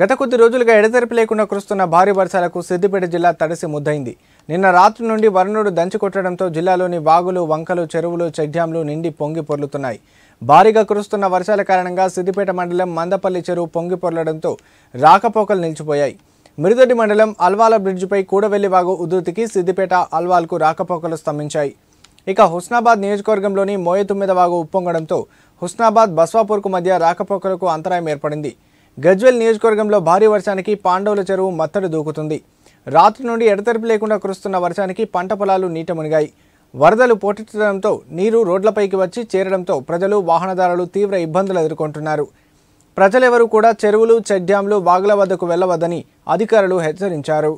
గత కొద్ది రోజులుగా ఎడతెరిపి లేకుండా కురుస్తున్న భారీ వర్షాలకు సిద్దిపేట జిల్లా తడిసి ముద్దయింది నిన్న రాత్రి నుండి వరుణుడు దంచుకొట్టడంతో జిల్లాలోని వాగులు వంకలు చెరువులు చెక్డ్యాంలు నిండి పొంగి పొర్లుతున్నాయి భారీగా కురుస్తున్న వర్షాల కారణంగా సిద్దిపేట మండలం మందపల్లి చెరువు పొంగి పొర్లడంతో రాకపోకలు నిలిచిపోయాయి మిరుదొడ్డి మండలం అల్వాల బ్రిడ్జిపై కూడవెల్లి వాగు ఉధృతికి సిద్దిపేట అల్వాల్కు రాకపోకలు స్తంభించాయి ఇక హుస్నాబాద్ నియోజకవర్గంలోని మోయతుమ్మిద వాగు ఉప్పొంగడంతో హుస్నాబాద్ బస్వాపూర్కు మధ్య రాకపోకలకు అంతరాయం ఏర్పడింది గజ్వెల్ నియోజకవర్గంలో భారీ వర్షానికి పాండవుల చెరువు మత్తడు దూకుతుంది రాత్రి నుండి ఎడతెరిపి లేకుండా కురుస్తున్న వర్షానికి పంట పొలాలు నీట మునిగాయి వరదలు పోటెత్తడంతో నీరు రోడ్లపైకి వచ్చి చేరడంతో ప్రజలు వాహనదారులు తీవ్ర ఇబ్బందులు ఎదుర్కొంటున్నారు ప్రజలెవరూ కూడా చెరువులు చెడ్డ్యాంలు బాగుల వద్దకు వెళ్లవద్దని అధికారులు హెచ్చరించారు